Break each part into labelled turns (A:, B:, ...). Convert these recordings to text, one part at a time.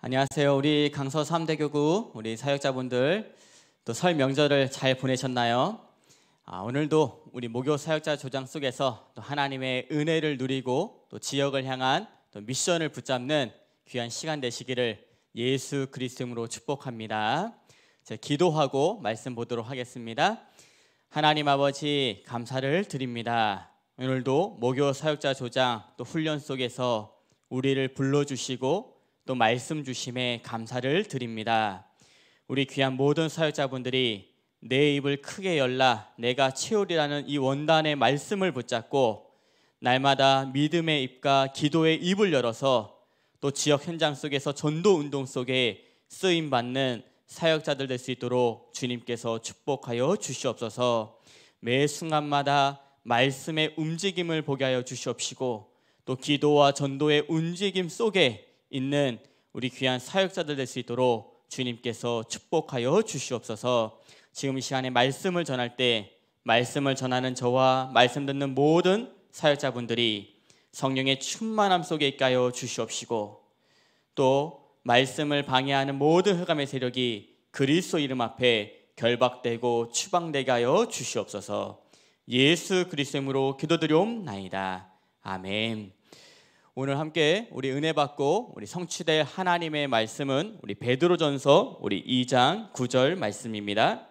A: 안녕하세요. 우리 강서 3대교구 우리 사역자분들 또 설 명절을 잘 보내셨나요? 아, 오늘도 우리 목요 사역자 조장 속에서 또 하나님의 은혜를 누리고 또 지역을 향한 또 미션을 붙잡는 귀한 시간 되시기를 예수 그리스도로 축복합니다. 제 기도하고 말씀 보도록 하겠습니다. 하나님 아버지 감사를 드립니다. 오늘도 목요 사역자 조장 또 훈련 속에서 우리를 불러주시고 또 말씀 주심에 감사를 드립니다. 우리 귀한 모든 사역자분들이 내 입을 크게 열라 내가 채우리라는 이 원단의 말씀을 붙잡고 날마다 믿음의 입과 기도의 입을 열어서 또 지역 현장 속에서 전도 운동 속에 쓰임 받는 사역자들 될 수 있도록 주님께서 축복하여 주시옵소서. 매 순간마다 말씀의 움직임을 보게 하여 주시옵시고 또 기도와 전도의 움직임 속에 있는 우리 귀한 사역자들 될 수 있도록 주님께서 축복하여 주시옵소서. 지금 이 시간에 말씀을 전할 때 말씀을 전하는 저와 말씀 듣는 모든 사역자분들이 성령의 충만함 속에 있게 하 주시옵시고 또 말씀을 방해하는 모든 흑암의 세력이 그리스도 이름 앞에 결박되고 추방되게 하여 주시옵소서. 예수 그리스도로 기도드려옵나이다. 아멘. 오늘 함께 우리 은혜 받고 우리 성취될 하나님의 말씀은 우리 베드로전서 우리 2장 9절 말씀입니다.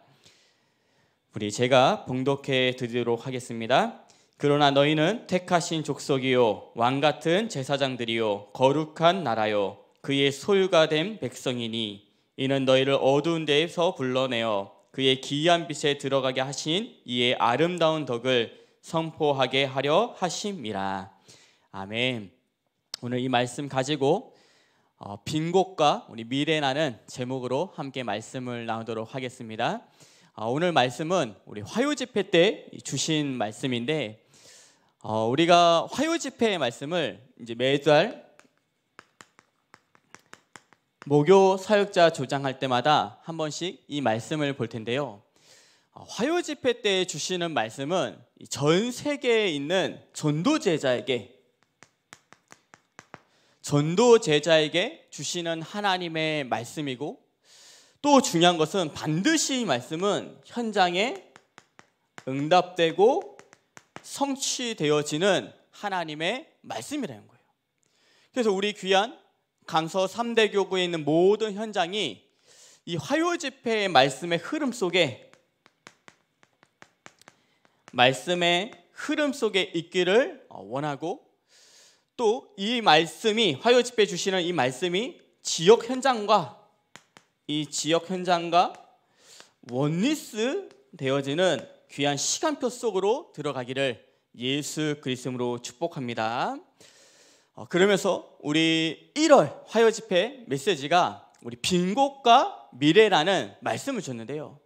A: 우리 제가 봉독해 드리도록 하겠습니다. 그러나 너희는 택하신 족속이요 왕 같은 제사장들이요 거룩한 나라요 그의 소유가 된 백성이니 이는 너희를 어두운 데에서 불러내어 그의 기이한 빛에 들어가게 하신 이의 아름다운 덕을 선포하게 하려 하심이라. 아멘. 오늘 이 말씀 가지고 어, 빈 곳과 우리 미래나는 제목으로 함께 말씀을 나누도록 하겠습니다. 어, 오늘 말씀은 우리 화요 집회 때 주신 말씀인데 어, 우리가 화요 집회의 말씀을 이제 매달 목요 사역자 조장할 때마다 한 번씩 이 말씀을 볼 텐데요. 어, 화요 집회 때 주시는 말씀은 전 세계에 있는 전도 제자에게 전도 제자에게 주시는 하나님의 말씀이고 또 중요한 것은 반드시 이 말씀은 현장에 응답되고 성취되어지는 하나님의 말씀이라는 거예요. 그래서 우리 귀한 강서 3대 교구에 있는 모든 현장이 이 화요 집회의 말씀의 흐름 속에 말씀의 흐름 속에 있기를 원하고 또이 말씀이 화요 집회 주시는 이 말씀이 지역 현장과 이 지역 현장과 원리스 되어지는 귀한 시간표 속으로 들어가기를 예수 그리스도로 축복합니다. 어, 그러면서 우리 1월 화요 집회 메시지가 우리 빈 곳과 미래라는 말씀을 줬는데요.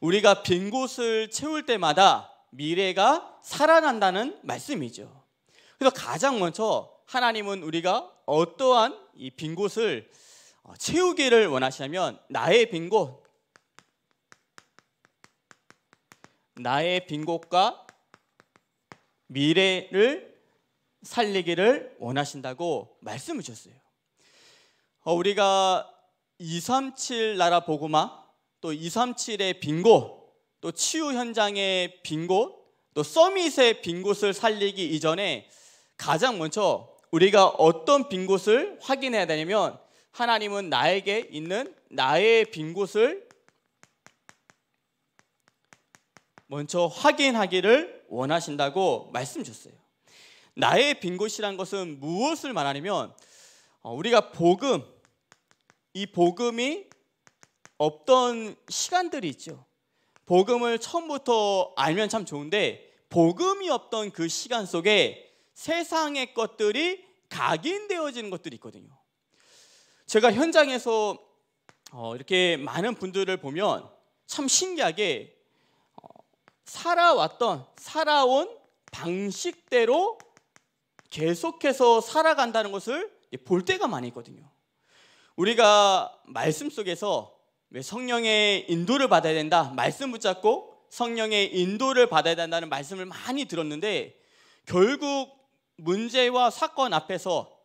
A: 우리가 빈 곳을 채울 때마다 미래가 살아난다는 말씀이죠. 그래서 가장 먼저 하나님은 우리가 어떠한 이 빈 곳을 어, 채우기를 원하시냐면 나의 빈 곳, 나의 빈 곳과 미래를 살리기를 원하신다고 말씀을 주셨어요. 어, 우리가 237 나라 보고마, 또 237의 빈 곳, 또 치유 현장의 빈 곳, 또 서밋의 빈 곳을 살리기 이전에 가장 먼저 우리가 어떤 빈 곳을 확인해야 되냐면 하나님은 나에게 있는 나의 빈 곳을 먼저 확인하기를 원하신다고 말씀 주셨어요. 나의 빈 곳이란 것은 무엇을 말하냐면 어, 우리가 복음 이 복음이 없던 시간들이 있죠. 복음을 처음부터 알면 참 좋은데 복음이 없던 그 시간 속에 세상의 것들이 각인되어지는 것들이 있거든요. 제가 현장에서 어, 이렇게 많은 분들을 보면 참 신기하게 어, 살아왔던 살아온 방식대로 계속해서 살아간다는 것을 볼 때가 많이 있거든요. 우리가 말씀 속에서 성령의 인도를 받아야 된다 말씀 붙잡고 성령의 인도를 받아야 된다는 말씀을 많이 들었는데 결국 문제와 사건 앞에서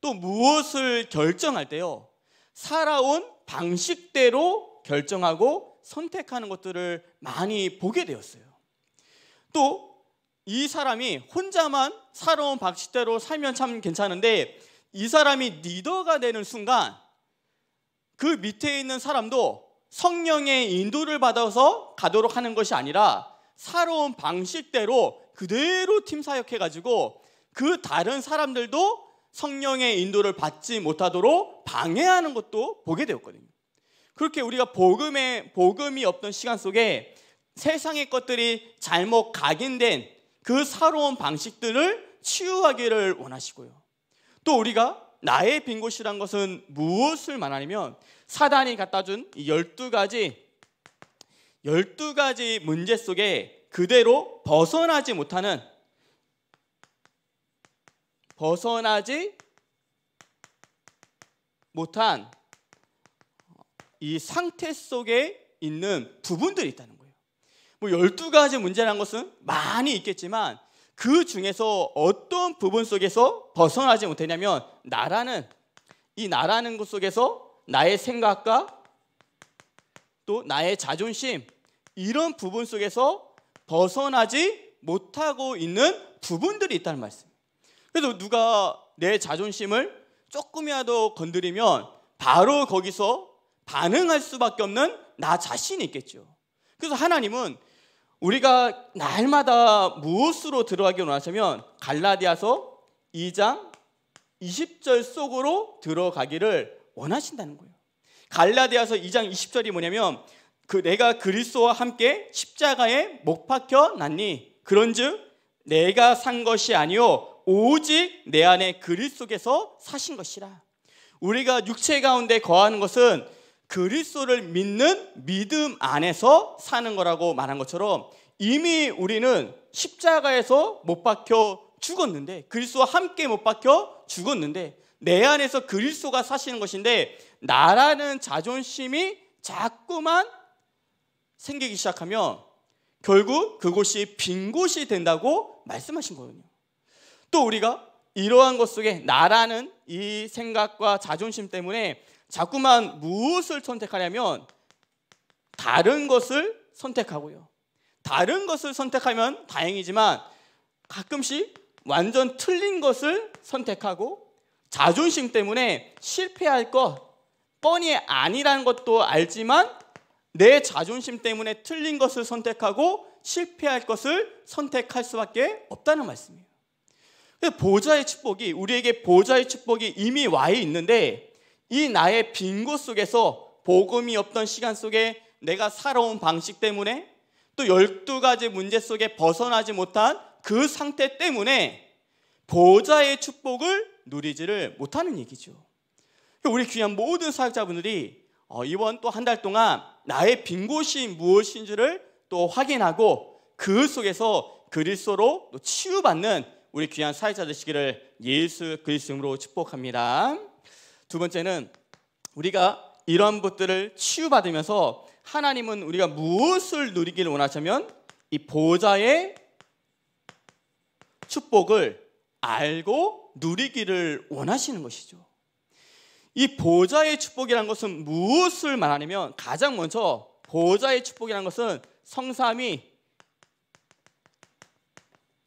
A: 또 무엇을 결정할 때요. 살아온 방식대로 결정하고 선택하는 것들을 많이 보게 되었어요. 또 이 사람이 혼자만 살아온 방식대로 살면 참 괜찮은데 이 사람이 리더가 되는 순간 그 밑에 있는 사람도 성령의 인도를 받아서 가도록 하는 것이 아니라 살아온 방식대로 그대로 팀 사역해가지고 그 다른 사람들도 성령의 인도를 받지 못하도록 방해하는 것도 보게 되었거든요. 그렇게 우리가 복음의 복음이 없던 시간 속에 세상의 것들이 잘못 각인된 그 사로운 방식들을 치유하기를 원하시고요. 또 우리가 나의 빈 곳이란 것은 무엇을 말하냐면 사단이 갖다 준 12가지 12가지 문제 속에 그대로 벗어나지 못하는 벗어나지 못한 이 상태 속에 있는 부분들이 있다는 거예요. 뭐 12가지 문제라는 것은 많이 있겠지만 그 중에서 어떤 부분 속에서 벗어나지 못했냐면 나라는 이 나라는 것 속에서 나의 생각과 또 나의 자존심 이런 부분 속에서 벗어나지 못하고 있는 부분들이 있다는 말씀. 그래서 누가 내 자존심을 조금이라도 건드리면 바로 거기서 반응할 수밖에 없는 나 자신이 있겠죠. 그래서 하나님은 우리가 날마다 무엇으로 들어가기 원하시면 갈라디아서 2장 20절 속으로 들어가기를 원하신다는 거예요. 갈라디아서 2장 20절이 뭐냐면 그 내가 그리스도와 함께 십자가에 못 박혀 났니 그런즉 내가 산 것이 아니요 오직 내 안에 그리스도 속에서 사신 것이라. 우리가 육체 가운데 거하는 것은 그리스도를 믿는 믿음 안에서 사는 거라고 말한 것처럼 이미 우리는 십자가에서 못 박혀 죽었는데 그리스도와 함께 못 박혀 죽었는데 내 안에서 그리스도가 사시는 것인데 나라는 자존심이 자꾸만 생기기 시작하면 결국 그곳이 빈 곳이 된다고 말씀하신 거거든요. 또 우리가 이러한 것 속에 나라는 이 생각과 자존심 때문에 자꾸만 무엇을 선택하냐면 다른 것을 선택하고요. 다른 것을 선택하면 다행이지만 가끔씩 완전 틀린 것을 선택하고 자존심 때문에 실패할 것 뻔히 아니라는 것도 알지만 내 자존심 때문에 틀린 것을 선택하고 실패할 것을 선택할 수밖에 없다는 말씀이에요. 그 보좌의 축복이 우리에게 보좌의 축복이 이미 와 있는데 이 나의 빈 곳 속에서 복음이 없던 시간 속에 내가 살아온 방식 때문에 또 열두 가지 문제 속에 벗어나지 못한 그 상태 때문에 보좌의 축복을 누리지를 못하는 얘기죠. 그러니까 우리 귀한 모든 사역자분들이 어, 이번 또 한 달 동안 나의 빈 곳이 무엇인지를 또 확인하고 그 속에서 그리스도로 치유받는 우리 귀한 사회자 되시기를 예수 그리스도로 축복합니다. 두 번째는 우리가 이러 것들을 치유받으면서 하나님은 우리가 무엇을 누리기를 원하자면 이 보좌의 축복을 알고 누리기를 원하시는 것이죠. 이 보좌의 축복이라는 것은 무엇을 말하냐면 가장 먼저 보좌의 축복이라는 것은 성삼이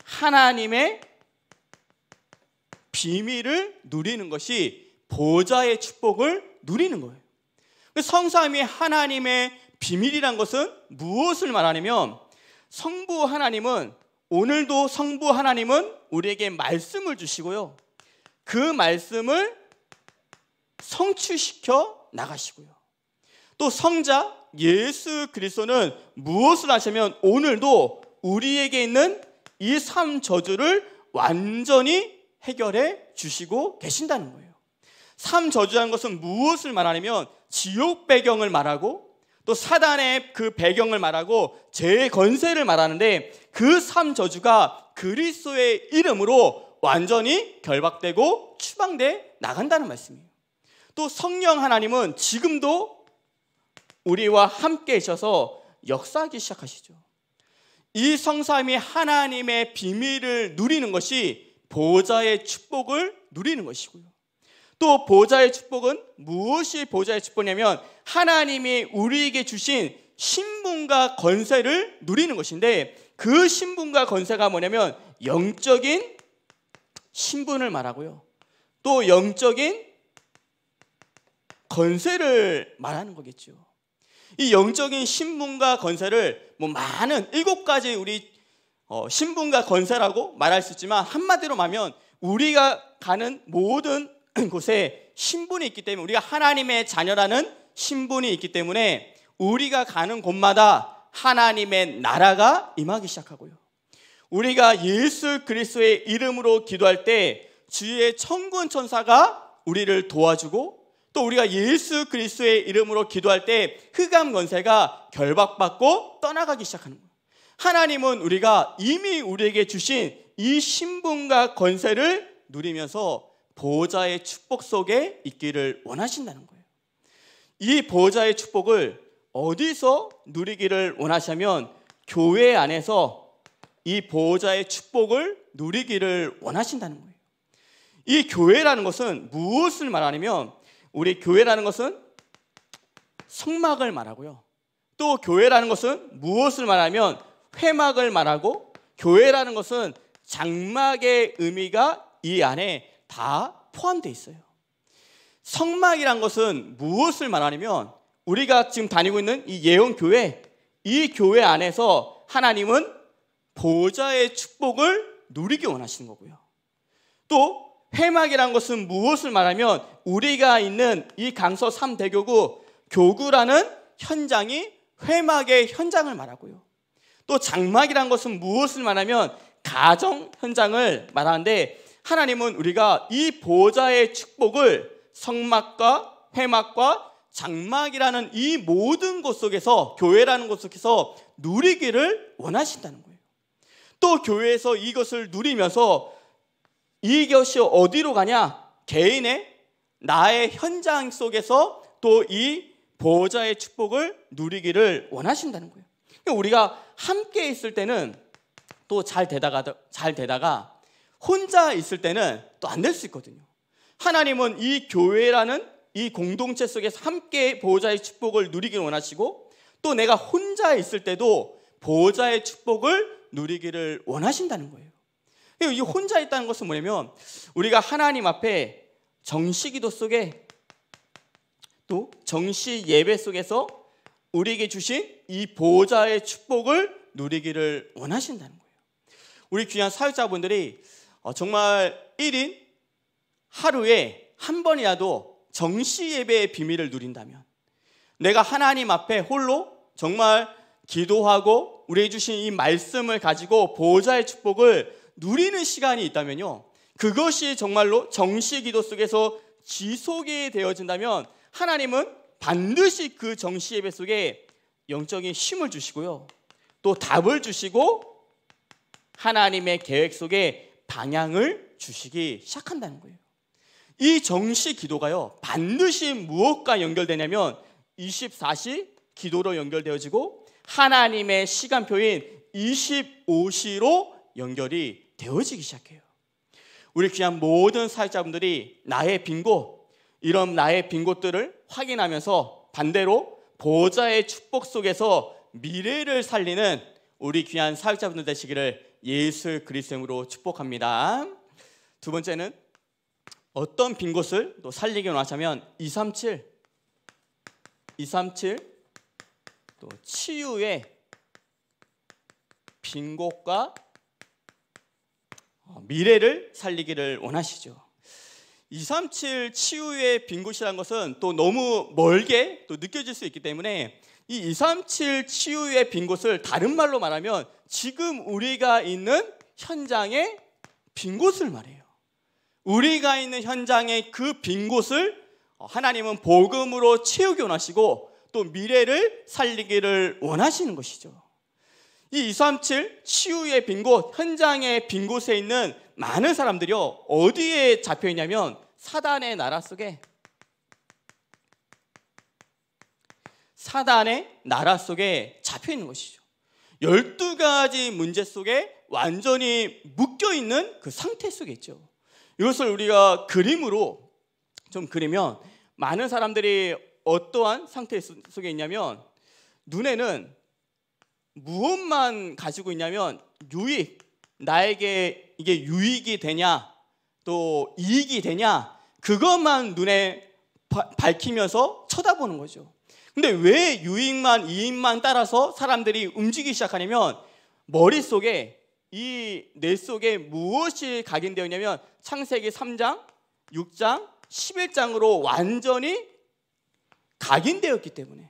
A: 하나님의 비밀을 누리는 것이 보좌의 축복을 누리는 거예요. 그 성삼위 하나님의 비밀이란 것은 무엇을 말하냐면 성부 하나님은 오늘도 성부 하나님은 우리에게 말씀을 주시고요. 그 말씀을 성취시켜 나가시고요. 또 성자 예수 그리스도는 무엇을 하시면 오늘도 우리에게 있는 이 삶 저주를 완전히 해결해 주시고 계신다는 거예요. 삶 저주한 것은 무엇을 말하냐면 지옥 배경을 말하고 또 사단의 그 배경을 말하고 죄의 건세를 말하는데 그삶 저주가 그리스도의 이름으로 완전히 결박되고 추방돼 나간다는 말씀이에요. 또 성령 하나님은 지금도 우리와 함께 계셔서 역사하기 시작하시죠. 이 성삼이 하나님의 비밀을 누리는 것이 보좌의 축복을 누리는 것이고요. 또 보좌의 축복은 무엇이 보좌의 축복이냐면 하나님이 우리에게 주신 신분과 권세를 누리는 것인데 그 신분과 권세가 뭐냐면 영적인 신분을 말하고요. 또 영적인 건세를 말하는 거겠죠. 이 영적인 신분과 건세를 뭐 많은 일곱 가지 우리 어, 신분과 권세라고 말할 수 있지만 한마디로 말하면 우리가 가는 모든 곳에 신분이 있기 때문에 우리가 하나님의 자녀라는 신분이 있기 때문에 우리가 가는 곳마다 하나님의 나라가 임하기 시작하고요. 우리가 예수 그리스도의 이름으로 기도할 때 주의 천군 천사가 우리를 도와주고 또 우리가 예수 그리스도의 이름으로 기도할 때 흑암 권세가 결박받고 떠나가기 시작하는 거예요. 하나님은 우리가 이미 우리에게 주신 이 신분과 권세를 누리면서 보호자의 축복 속에 있기를 원하신다는 거예요. 이 보호자의 축복을 어디서 누리기를 원하시면 교회 안에서 이 보호자의 축복을 누리기를 원하신다는 거예요. 이 교회라는 것은 무엇을 말하냐면 우리 교회라는 것은 성막을 말하고요. 또 교회라는 것은 무엇을 말하면 냐 회막을 말하고 교회라는 것은 장막의 의미가 이 안에 다 포함되어 있어요. 성막이란 것은 무엇을 말하냐면 우리가 지금 다니고 있는 이 예언 교회 이 교회 안에서 하나님은 보좌의 축복을 누리기 원하시는 거고요. 또 회막이란 것은 무엇을 말하면 우리가 있는 이 강서 3대교구 교구라는 현장이 회막의 현장을 말하고요. 또 장막이란 것은 무엇을 말하면 가정 현장을 말하는데 하나님은 우리가 이 보좌의 축복을 성막과 회막과 장막이라는 이 모든 곳 속에서 교회라는 곳 속에서 누리기를 원하신다는 거예요. 또 교회에서 이것을 누리면서 이것이 어디로 가냐? 개인의 나의 현장 속에서 또 이보호의 축복을 누리기를 원하신다는 거예요. 그러니까 우리가 함께 있을 때는 또 잘 되다가 잘 되다가 혼자 있을 때는 또 안 될 수 있거든요. 하나님은 이 교회라는 이 공동체 속에서 함께 보호자의 축복을 누리길 원하시고 또 내가 혼자 있을 때도 보호자의 축복을 누리기를 원하신다는 거예요. 이 혼자 있다는 것은 뭐냐면 우리가 하나님 앞에 정시 기도 속에 또 정시 예배 속에서 우리에게 주신 이보좌의 축복을 누리기를 원하신다는 거예요. 우리 귀한 사역자분들이 어, 정말 1인 하루에 한 번이라도 정시 예배의 비밀을 누린다면 내가 하나님 앞에 홀로 정말 기도하고 우리에게 주신 이 말씀을 가지고 보호의 축복을 누리는 시간이 있다면요. 그것이 정말로 정시 기도 속에서 지속이 되어진다면 하나님은 반드시 그 정시 예배 속에 영적인 힘을 주시고요. 또 답을 주시고 하나님의 계획 속에 방향을 주시기 시작한다는 거예요. 이 정시 기도가요. 반드시 무엇과 연결되냐면 24시 기도로 연결되어지고 하나님의 시간표인 25시로 연결이 되어지기 시작해요. 우리 귀한 모든 사역자분들이 나의 빈고 이런 나의 빈 곳들을 확인하면서 반대로 보호자의 축복 속에서 미래를 살리는 우리 귀한 사역자분들 되시기를 예수 그리스도로 축복합니다. 두 번째는 어떤 빈 곳을 또 살리기 원하자면 237 237또 치유의 빈 곳과 어, 미래를 살리기를 원하시죠. 237 치유의 빈 곳이라는 것은 또 너무 멀게 또 느껴질 수 있기 때문에 이 237 치유의 빈 곳을 다른 말로 말하면 지금 우리가 있는 현장의 빈 곳을 말해요. 우리가 있는 현장의 그 빈 곳을 하나님은 복음으로 채우기 원하시고 또 미래를 살리기를 원하시는 것이죠. 이237 치유의 빈 곳, 현장의 빈 곳에 있는 많은 사람들이요. 어디에 잡혀 있냐면 사단의 나라 속에 사단의 나라 속에 잡혀 있는 것이죠. 12가지 문제 속에 완전히 묶여 있는 그 상태 속에 있죠. 이것을 우리가 그림으로 좀 그리면 많은 사람들이 어떠한 상태 속에 있냐면 눈에는 무엇만 가지고 있냐면 유익 나에게 이게 유익이 되냐 또 이익이 되냐 그것만 눈에 밝히면서 쳐다보는 거죠. 근데 왜 유익만 이익만 따라서 사람들이 움직이기 시작하냐면 머릿속에 이 뇌 속에 무엇이 각인되었냐면 창세기 3장, 6장, 11장으로 완전히 각인되었기 때문에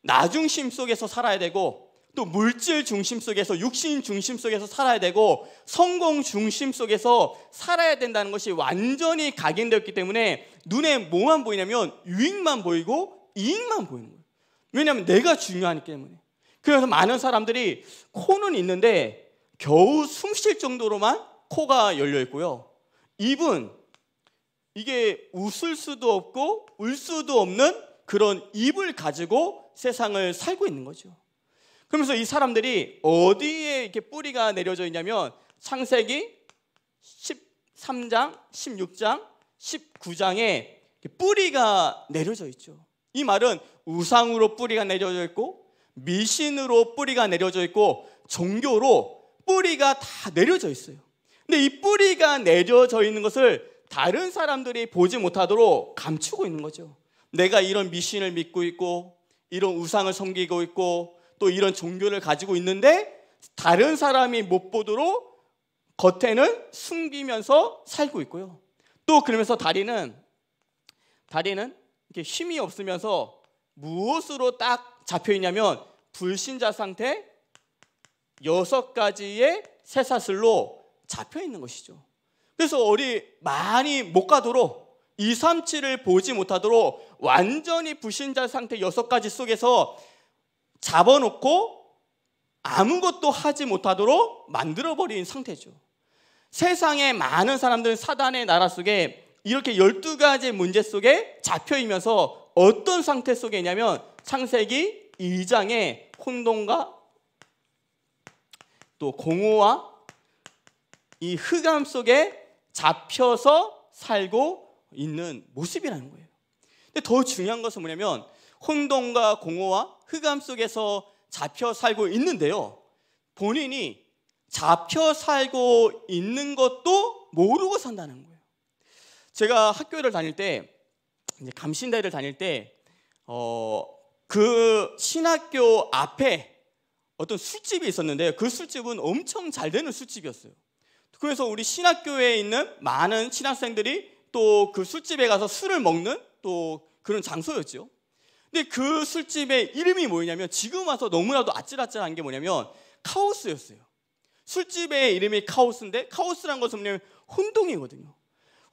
A: 나중심 속에서 살아야 되고 또 물질 중심 속에서 육신 중심 속에서 살아야 되고 성공 중심 속에서 살아야 된다는 것이 완전히 각인되었기 때문에 눈에 뭐만 보이냐면 유익만 보이고 이익만 보이는 거예요. 왜냐하면 내가 중요하기 때문에. 그래서 많은 사람들이 코는 있는데 겨우 숨 쉴 정도로만 코가 열려 있고요. 입은 이게 웃을 수도 없고 울 수도 없는 그런 입을 가지고 세상을 살고 있는 거죠. 그러면서 이 사람들이 어디에 이렇게 뿌리가 내려져 있냐면 창세기 13장, 16장, 19장에 뿌리가 내려져 있죠. 이 말은 우상으로 뿌리가 내려져 있고 미신으로 뿌리가 내려져 있고 종교로 뿌리가 다 내려져 있어요. 근데 이 뿌리가 내려져 있는 것을 다른 사람들이 보지 못하도록 감추고 있는 거죠. 내가 이런 미신을 믿고 있고 이런 우상을 섬기고 있고 또 이런 종교를 가지고 있는데 다른 사람이 못 보도록 겉에는 숨기면서 살고 있고요. 또 그러면서 다리는 다리는 이렇게 힘이 없으면서 무엇으로 딱 잡혀 있냐면 불신자 상태 여섯 가지의 새사슬로 잡혀 있는 것이죠. 그래서 어리 많이 못 가도록 2, 3, 7을 보지 못하도록 완전히 불신자 상태 여섯 가지 속에서 잡아놓고 아무것도 하지 못하도록 만들어버린 상태죠. 세상의 많은 사람들은 사단의 나라 속에 이렇게 12가지 문제 속에 잡혀이면서 어떤 상태 속에 있냐면 창세기 2장의 혼돈과 또 공허와 이 흑암 속에 잡혀서 살고 있는 모습이라는 거예요. 근데 더 중요한 것은 뭐냐면 혼돈과 공허와 흑암 그 속에서 잡혀 살고 있는데요. 본인이 잡혀 살고 있는 것도 모르고 산다는 거예요. 제가 학교를 다닐 때, 감신대를 다닐 때, 어, 그 신학교 앞에 어떤 술집이 있었는데 그 술집은 엄청 잘 되는 술집이었어요. 그래서 우리 신학교에 있는 많은 신학생들이 또 그 술집에 가서 술을 먹는 또 그런 장소였죠. 근데 그 술집의 이름이 뭐냐면 였 지금 와서 너무나도 아찔아찔한 게 뭐냐면 카오스였어요. 술집의 이름이 카오스인데 카오스란 것은 뭐냐면 혼동이거든요.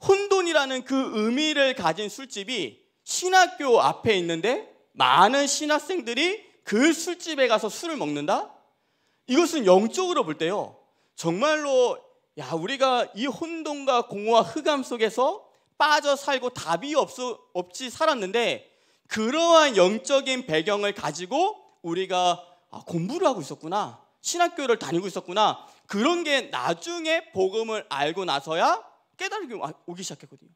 A: 혼돈이라는 그 의미를 가진 술집이 신학교 앞에 있는데 많은 신학생들이 그 술집에 가서 술을 먹는다? 이것은 영적으로 볼 때요. 정말로 야 우리가 이 혼돈과 공허와 흑암 속에서 빠져 살고 답이 없어, 없지 살았는데 그러한 영적인 배경을 가지고 우리가 아, 공부를 하고 있었구나. 신학교를 다니고 있었구나. 그런 게 나중에 복음을 알고 나서야 깨달음이 오기 시작했거든요.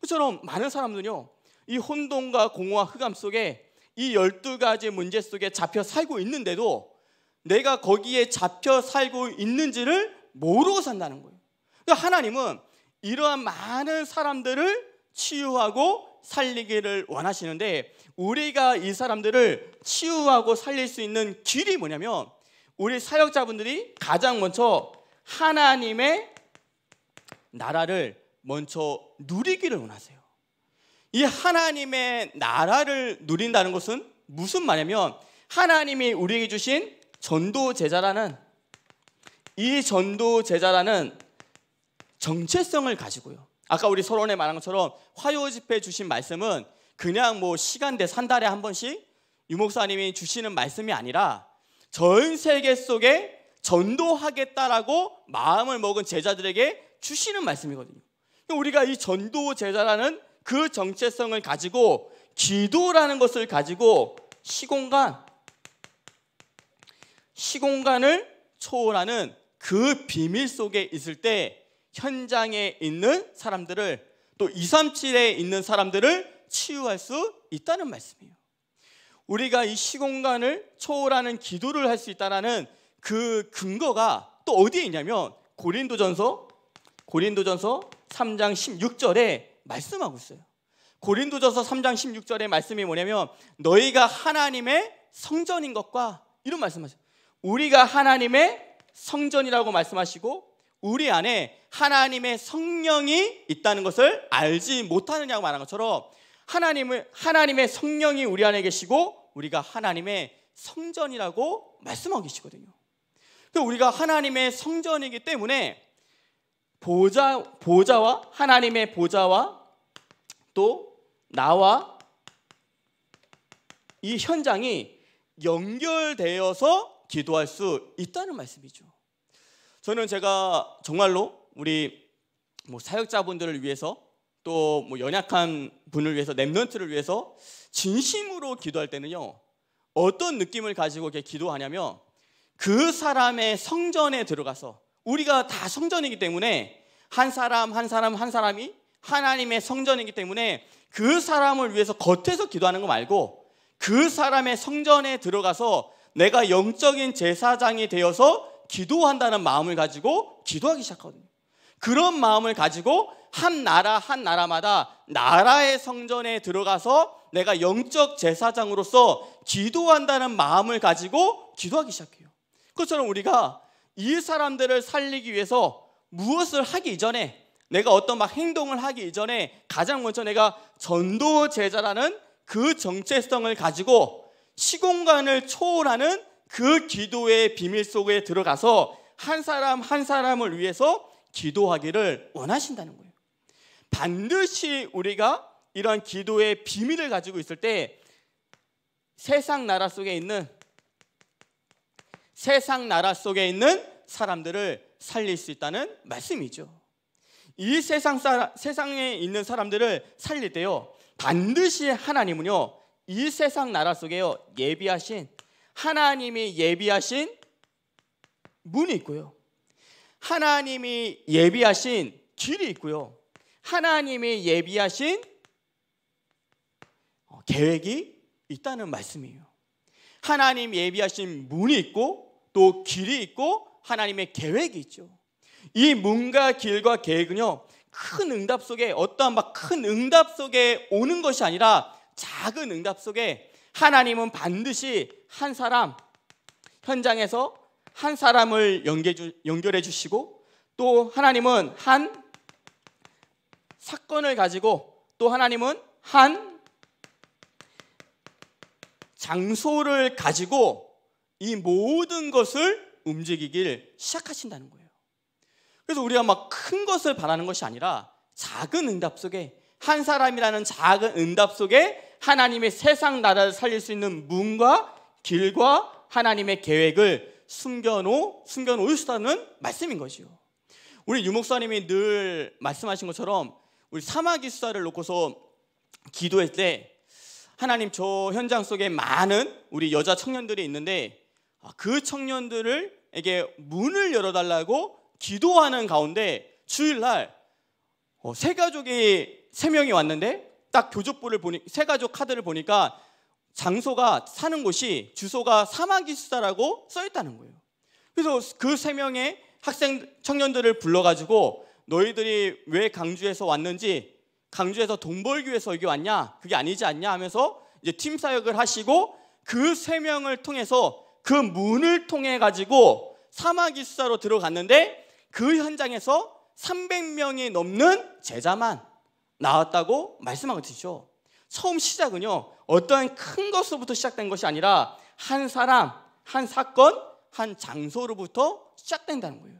A: 그처럼 많은 사람들은요. 이 혼돈과 공허와 흑암 속에 이 열두 가지 문제 속에 잡혀 살고 있는데도 내가 거기에 잡혀 살고 있는지를 모르고 산다는 거예요. 그러니까 하나님은 이러한 많은 사람들을 치유하고 살리기를 원하시는데 우리가 이 사람들을 치유하고 살릴 수 있는 길이 뭐냐면 우리 사역자분들이 가장 먼저 하나님의 나라를 먼저 누리기를 원하세요. 이 하나님의 나라를 누린다는 것은 무슨 말이냐면 하나님이 우리에게 주신 전도 제자라는 이 전도 제자라는 정체성을 가지고요. 아까 우리 서론에 말한 것처럼 화요 집회 주신 말씀은 그냥 뭐 시간대 한 달에 한 번씩 유목사님이 주시는 말씀이 아니라 전 세계 속에 전도하겠다라고 마음을 먹은 제자들에게 주시는 말씀이거든요. 그러니까 우리가 이 전도 제자라는 그 정체성을 가지고 기도라는 것을 가지고 시공간 시공간을 초월하는 그 비밀 속에 있을 때 현장에 있는 사람들을 또 237에 있는 사람들을 치유할 수 있다는 말씀이에요. 우리가 이 시공간을 초월하는 기도를 할 수있다는그 근거가 또 어디에 있냐면 고린도전서 고린도전서 3장 16절에 말씀하고 있어요. 고린도전서 3장 16절의 말씀이 뭐냐면 너희가 하나님의 성전인 것과 이런 말씀하세요. 우리가 하나님의 성전이라고 말씀하시고 우리 안에 하나님의 성령이 있다는 것을 알지 못하느냐고 말한 것처럼 하나님을 하나님의 성령이 우리 안에 계시고 우리가 하나님의 성전이라고 말씀하고 계시거든요. 우리가 하나님의 성전이기 때문에 보좌 보좌와 하나님의 보좌와 또 나와 이 현장이 연결되어서 기도할 수 있다는 말씀이죠. 저는 제가 정말로 우리 뭐 사역자분들을 위해서 또뭐 연약한 분을 위해서 렘넌트를 위해서 진심으로 기도할 때는요 어떤 느낌을 가지고 이렇게 기도하냐면 그 사람의 성전에 들어가서 우리가 다 성전이기 때문에 한 사람 한 사람 한 사람이 하나님의 성전이기 때문에 그 사람을 위해서 겉에서 기도하는 거 말고 그 사람의 성전에 들어가서 내가 영적인 제사장이 되어서 기도한다는 마음을 가지고 기도하기 시작하거든요. 그런 마음을 가지고 한 나라 한 나라마다 나라의 성전에 들어가서 내가 영적 제사장으로서 기도한다는 마음을 가지고 기도하기 시작해요. 그것처럼 우리가 이 사람들을 살리기 위해서 무엇을 하기 이전에 내가 어떤 막 행동을 하기 이전에 가장 먼저 내가 전도 제자라는 그 정체성을 가지고 시공간을 초월하는 그 기도의 비밀 속에 들어가서 한 사람 한 사람을 위해서 기도하기를 원하신다는 거예요. 반드시 우리가 이런 기도의 비밀을 가지고 있을 때 세상 나라 속에 있는 세상 나라 속에 있는 사람들을 살릴 수 있다는 말씀이죠. 이 세상 사람, 세상에 있는 사람들을 살릴 때요. 반드시 하나님은요. 이 세상 나라 속에요. 예비하신 하나님이 예비하신 문이 있고요. 하나님이 예비하신 길이 있고요. 하나님이 예비하신 어, 계획이 있다는 말씀이에요. 하나님 예비하신 문이 있고 또 길이 있고 하나님의 계획이 있죠. 이 문과 길과 계획은요. 큰 응답 속에 어떠한 막 큰 응답 속에 오는 것이 아니라 작은 응답 속에 하나님은 반드시 한 사람 현장에서 한 사람을 연결해 주시고 또 하나님은 한 사건을 가지고 또 하나님은 한 장소를 가지고 이 모든 것을 움직이길 시작하신다는 거예요. 그래서 우리가 막 큰 것을 바라는 것이 아니라 작은 응답 속에 한 사람이라는 작은 응답 속에 하나님의 세상 나라를 살릴 수 있는 문과 길과 하나님의 계획을 숨겨놓, 숨겨놓을 수다는 말씀인 것이요. 우리 유목사님이 늘 말씀하신 것처럼 우리 사마귀 수사를 놓고서 기도할 때 하나님 저 현장 속에 많은 우리 여자 청년들이 있는데 아, 그 청년들을에게 문을 열어달라고 기도하는 가운데 주일날 어, 세 가족이 세 명이 왔는데 딱 교족부를 보니 세 가족 카드를 보니까 장소가 사는 곳이 주소가 사마기수사라고 써 있다는 거예요. 그래서 그 세 명의 학생 청년들을 불러가지고 너희들이 왜 강주에서 왔는지 강주에서 돈 벌기 위해서 여기 왔냐 그게 아니지 않냐 하면서 이제 팀 사역을 하시고 그 세 명을 통해서 그 문을 통해 가지고 사마기수사로 들어갔는데 그 현장에서 300명이 넘는 제자만 나왔다고 말씀하고 시죠 처음 시작은요. 어떠한 큰 것으로부터 시작된 것이 아니라 한 사람, 한 사건, 한 장소로부터 시작된다는 거예요.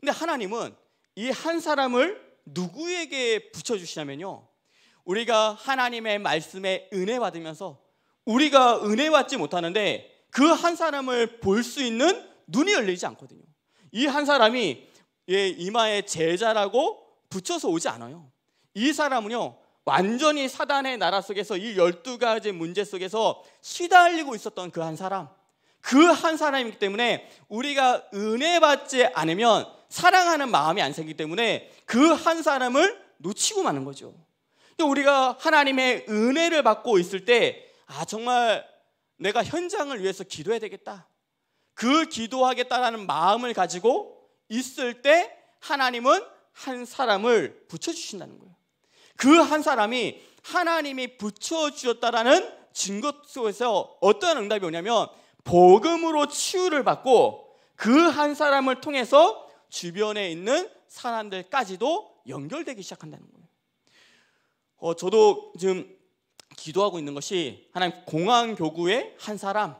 A: 근데 하나님은 이 한 사람을 누구에게 붙여주시냐면요. 우리가 하나님의 말씀에 은혜 받으면서 우리가 은혜 받지 못하는데 그 한 사람을 볼 수 있는 눈이 열리지 않거든요. 이 한 사람이 예, 이마에 제자라고 붙여서 오지 않아요. 이 사람은요, 완전히 사단의 나라 속에서 이 열두 가지 문제 속에서 시달리고 있었던 그 한 사람. 그 한 사람이기 때문에 우리가 은혜 받지 않으면 사랑하는 마음이 안 생기기 때문에 그 한 사람을 놓치고 마는 거죠. 근데 우리가 하나님의 은혜를 받고 있을 때, 아, 정말 내가 현장을 위해서 기도해야 되겠다. 그 기도하겠다라는 마음을 가지고 있을 때 하나님은 한 사람을 붙여주신다는 거예요. 그한 사람이 하나님이 붙여주셨다라는 증거 속에서 어떤 응답이 오냐면 복음으로 치유를 받고 그 한 사람을 통해서 주변에 있는 사람들까지도 연결되기 시작한다는 거예요. 어, 저도 지금 기도하고 있는 것이 하나님 공항 교구의 한 사람,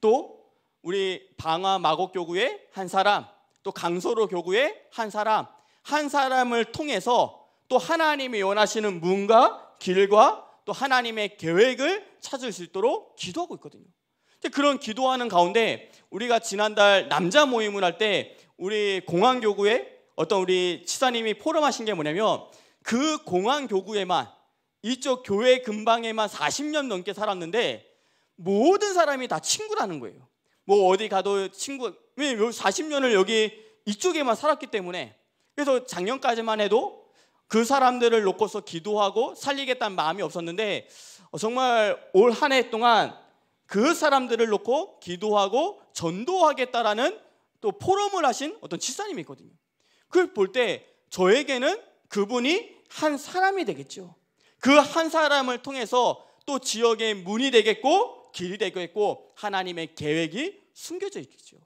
A: 또 우리 방화 마곡 교구의 한 사람, 또 강서로 교구의 한 사람, 한 사람을 통해서 또 하나님이 원하시는 문과 길과 또 하나님의 계획을 찾을 수 있도록 기도하고 있거든요. 그런 기도하는 가운데 우리가 지난달 남자 모임을 할 때 우리 공항교구에 어떤 우리 치사님이 포럼하신 게 뭐냐면 그 공항교구에만 이쪽 교회 근방에만 40년 넘게 살았는데 모든 사람이 다 친구라는 거예요. 뭐 어디 가도 친구, 40년을 여기 이쪽에만 살았기 때문에 그래서 작년까지만 해도 그 사람들을 놓고서 기도하고 살리겠다는 마음이 없었는데 어, 정말 올 한 해 동안 그 사람들을 놓고 기도하고 전도하겠다라는 또 포럼을 하신 어떤 치사님이 있거든요. 그걸 볼 때 저에게는 그분이 한 사람이 되겠죠. 그 한 사람을 통해서 또 지역의 문이 되겠고 길이 되겠고 하나님의 계획이 숨겨져 있겠죠.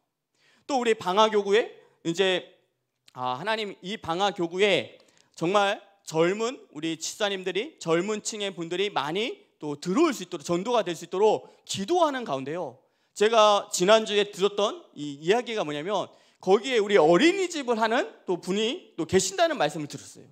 A: 또 우리 방화교구에 이제 아 하나님 이 방화교구에 정말 젊은 우리 집사님들이 젊은 층의 분들이 많이 또 들어올 수 있도록 전도가 될 수 있도록 기도하는 가운데요. 제가 지난주에 들었던 이 이야기가 뭐냐면 거기에 우리 어린이집을 하는 또 분이 또 계신다는 말씀을 들었어요.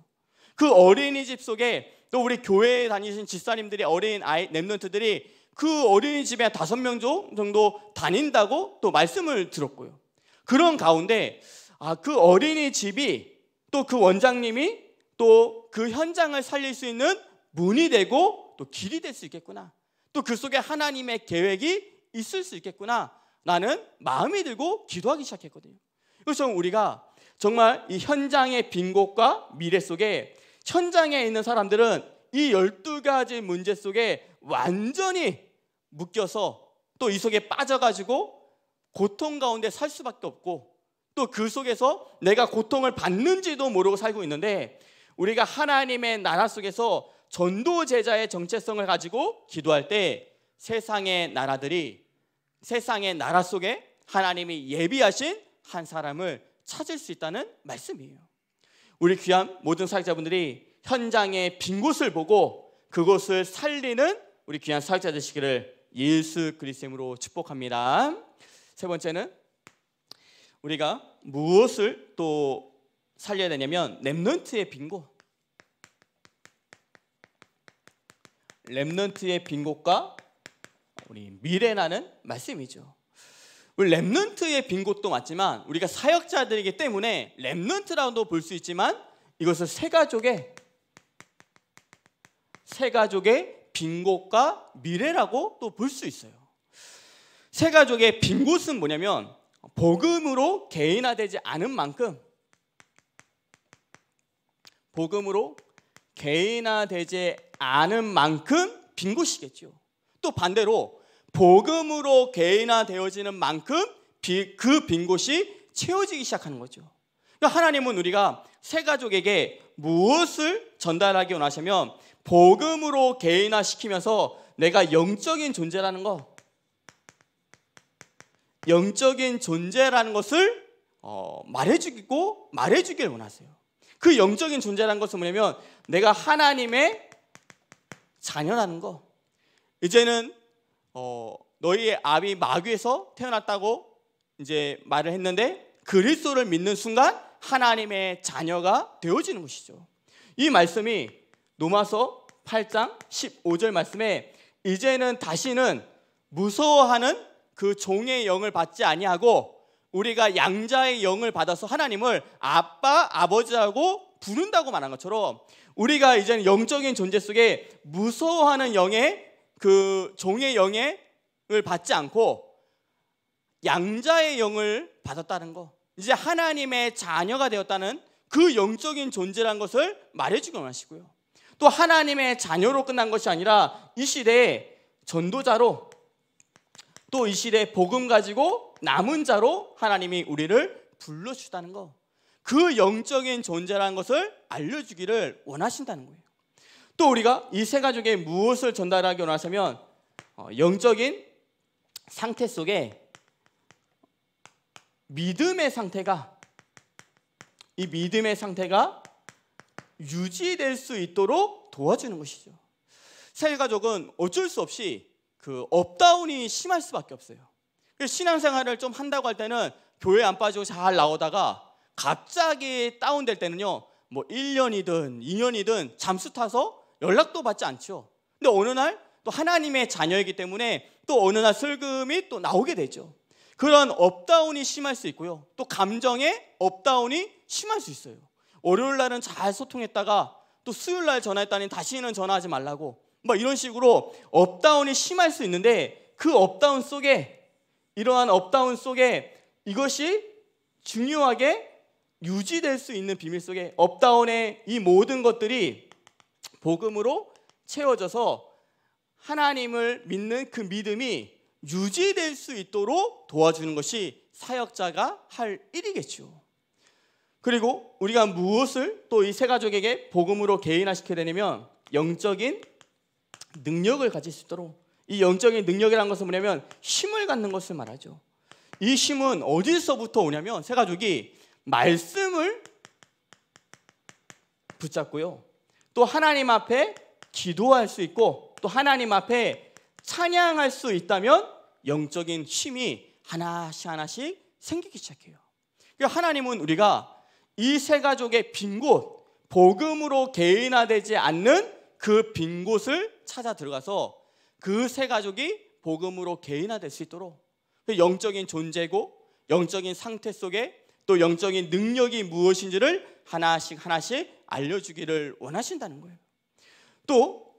A: 그 어린이집 속에 또 우리 교회에 다니신 집사님들이 어린 아이 랩런트들이 그 어린이집에 다섯 명 정도 다닌다고 또 말씀을 들었고요. 그런 가운데 아 그 어린이집이 또 그 원장님이 또그 현장을 살릴 수 있는 문이 되고 또 길이 될 수 있겠구나. 또 그 속에 하나님의 계획이 있을 수 있겠구나. 나는 마음이 들고 기도하기 시작했거든요. 그래서 우리가 정말 이 현장의 빈 곳과 미래 속에 현장에 있는 사람들은 이 12가지 문제 속에 완전히 묶여서 또 이 속에 빠져가지고 고통 가운데 살 수밖에 없고 또 그 속에서 내가 고통을 받는지도 모르고 살고 있는데 우리가 하나님의 나라 속에서 전도 제자의 정체성을 가지고 기도할 때 세상의 나라들이 세상의 나라 속에 하나님이 예비하신 한 사람을 찾을 수 있다는 말씀이에요. 우리 귀한 모든 사역자분들이 현장의 빈 곳을 보고 그곳을 살리는 우리 귀한 사역자 되시기를 예수 그리스도로 축복합니다. 세 번째는 우리가 무엇을 또 살려야 되냐면 렘넌트의 빈곳 렘넌트의 빈곳과 우리 미래라는 말씀이죠. 우리 렘넌트의 빈곳도 맞지만 우리가 사역자들이기 때문에 렘넌트라고도 볼 수 있지만 이것을 세 가족의 세 가족의 빈곳과 미래라고 또 볼 수 있어요. 세 가족의 빈곳은 뭐냐면 복음으로 개인화되지 않은 만큼 복음으로 개인화되지 않은 만큼 빈 곳이겠죠. 또 반대로 복음으로 개인화되어지는 만큼 그 빈 곳이 채워지기 시작하는 거죠. 그러니까 하나님은 우리가 새 가족에게 무엇을 전달하기 원하시면 복음으로 개인화시키면서 내가 영적인 존재라는 것, 영적인 존재라는 것을 어, 말해주고 말해주길 원하세요. 그 영적인 존재라는 것은 뭐냐면 내가 하나님의 자녀라는 거. 이제는 어, 너희의 아비 마귀에서 태어났다고 이제 말을 했는데 그리스도를 믿는 순간 하나님의 자녀가 되어지는 것이죠. 이 말씀이 로마서 8장 15절 말씀에 이제는 다시는 무서워하는 그 종의 영을 받지 아니하고 우리가 양자의 영을 받아서 하나님을 아빠, 아버지하고 부른다고 말한 것처럼 우리가 이제 영적인 존재 속에 무서워하는 영의 그 종의 영을 받지 않고 양자의 영을 받았다는 거. 이제 하나님의 자녀가 되었다는 그 영적인 존재란 것을 말해주기 원하시고요. 또 하나님의 자녀로 끝난 것이 아니라 이 시대의 전도자로 또 이 시대의 복음 가지고 남은 자로 하나님이 우리를 불러주다는 것, 그 영적인 존재라는 것을 알려주기를 원하신다는 거예요. 또 우리가 이 세 가족에 무엇을 전달하기 원하시면 어, 영적인 상태 속에 믿음의 상태가 이 믿음의 상태가 유지될 수 있도록 도와주는 것이죠. 세 가족은 어쩔 수 없이 그 업다운이 심할 수밖에 없어요. 신앙생활을 좀 한다고 할 때는 교회 안 빠지고 잘 나오다가 갑자기 다운될 때는요. 뭐 1년이든 2년이든 잠수 타서 연락도 받지 않죠. 근데 어느 날 또 하나님의 자녀이기 때문에 또 어느 날 슬금이 또 나오게 되죠. 그런 업다운이 심할 수 있고요. 또 감정의 업다운이 심할 수 있어요. 월요일 날은 잘 소통했다가 또 수요일 날 전화했다니 다시는 전화하지 말라고 뭐 이런 식으로 업다운이 심할 수 있는데 그 업다운 속에 이러한 업다운 속에 이것이 중요하게 유지될 수 있는 비밀 속에 업다운의 이 모든 것들이 복음으로 채워져서 하나님을 믿는 그 믿음이 유지될 수 있도록 도와주는 것이 사역자가 할 일이겠죠. 그리고 우리가 무엇을 또 이 세 가족에게 복음으로 개인화시켜야 되냐면 영적인 능력을 가질 수 있도록 이 영적인 능력이라는 것은 뭐냐면 힘을 갖는 것을 말하죠. 이 힘은 어디서부터 오냐면 새 가족이 말씀을 붙잡고요. 또 하나님 앞에 기도할 수 있고 또 하나님 앞에 찬양할 수 있다면 영적인 힘이 하나씩 하나씩 생기기 시작해요. 하나님은 우리가 이세 가족의 빈 곳, 복음으로 개인화되지 않는 그 빈 곳을 찾아 들어가서 그세 가족이 복음으로 개인화될 수 있도록 그 영적인 존재고 영적인 상태 속에 또 영적인 능력이 무엇인지를 하나씩 하나씩 알려주기를 원하신다는 거예요. 또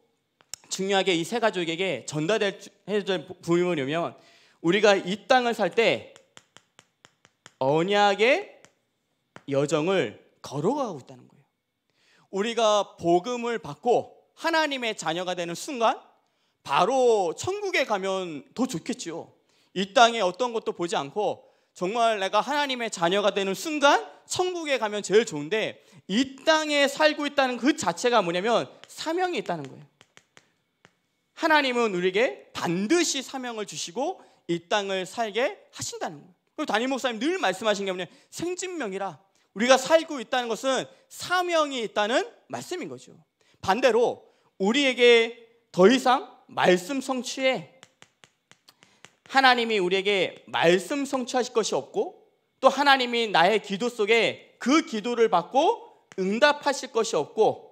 A: 중요하게 이 세 가족에게 전달될 부분이 냐면 우리가 이 땅을 살 때 언약의 여정을 걸어가고 있다는 거예요. 우리가 복음을 받고 하나님의 자녀가 되는 순간 바로 천국에 가면 더 좋겠지요. 이 땅에 어떤 것도 보지 않고 정말 내가 하나님의 자녀가 되는 순간 천국에 가면 제일 좋은데 이 땅에 살고 있다는 그 자체가 뭐냐면 사명이 있다는 거예요. 하나님은 우리에게 반드시 사명을 주시고 이 땅을 살게 하신다는 거예요. 그리고 담임 목사님 늘 말씀하신 게 뭐냐 면 생진명이라 우리가 살고 있다는 것은 사명이 있다는 말씀인 거죠. 반대로 우리에게 더 이상 말씀 성취에 하나님이 우리에게 말씀 성취하실 것이 없고 또 하나님이 나의 기도 속에 그 기도를 받고 응답하실 것이 없고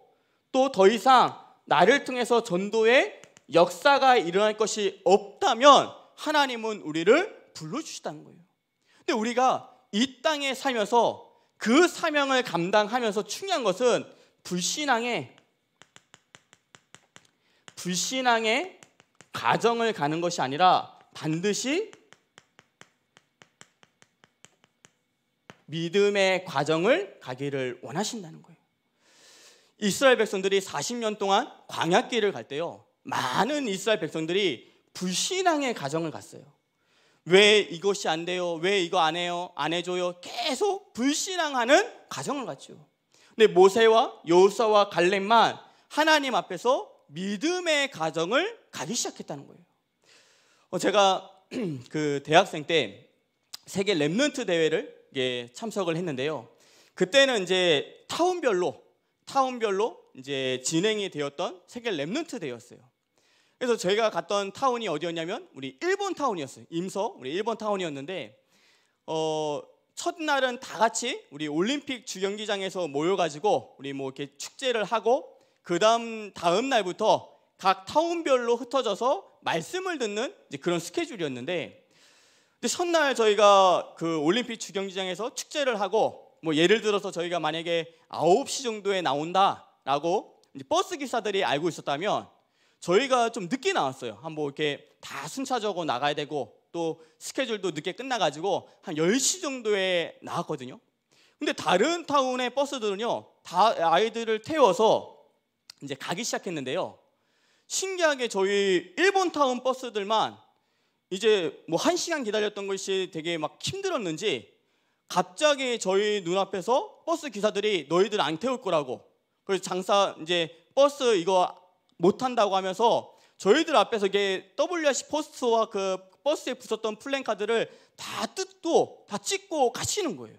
A: 또 더 이상 나를 통해서 전도의 역사가 일어날 것이 없다면 하나님은 우리를 불러주시다는 거예요. 근데 우리가 이 땅에 살면서 그 사명을 감당하면서 중요한 것은 불신앙의 불신앙의 가정을 가는 것이 아니라 반드시 믿음의 과정을 가기를 원하신다는 거예요. 이스라엘 백성들이 40년 동안 광약길을 갈 때요. 많은 이스라엘 백성들이 불신앙의 가정을 갔어요. 왜 이것이 안 돼요? 왜 이거 안 해요? 안 해줘요? 계속 불신앙하는 가정을 갔죠. 근데 모세와 여호사와 갈렙만 하나님 앞에서 믿음의 가정을 가기 시작했다는 거예요. 어, 제가 그 대학생 때 세계 랩넌트 대회를 예, 참석을 했는데요. 그때는 이제 타운별로 타운별로 이제 진행이 되었던 세계 랩넌트 대회였어요. 그래서 저희가 갔던 타운이 어디였냐면 우리 일본 타운이었어요. 임서 우리 일본 타운이었는데 어, 첫날은 다 같이 우리 올림픽 주경기장에서 모여가지고 우리 뭐 이렇게 축제를 하고 그 다음 다음 날부터 각 타운별로 흩어져서 말씀을 듣는 이제 그런 스케줄이었는데 근데 첫날 저희가 그 올림픽 주경기장에서 축제를 하고 뭐 예를 들어서 저희가 만약에 9시 정도에 나온다라고 이제 버스 기사들이 알고 있었다면 저희가 좀 늦게 나왔어요. 한번 뭐 이렇게 다 순차적으로 나가야 되고 또 스케줄도 늦게 끝나가지고 한 10시 정도에 나왔거든요. 근데 다른 타운의 버스들은요, 다 아이들을 태워서 이제 가기 시작했는데요. 신기하게 저희 일본 타운 버스들만 이제 뭐 한 시간 기다렸던 것이 되게 막 힘들었는지 갑자기 저희 눈앞에서 버스 기사들이 너희들 안 태울 거라고 그래서 장사 이제 버스 이거 못 한다고 하면서 저희들 앞에서 이게 WRC 포스트와 그 버스에 붙었던 플랜카드를 다 뜯고 다 찍고 가시는 거예요.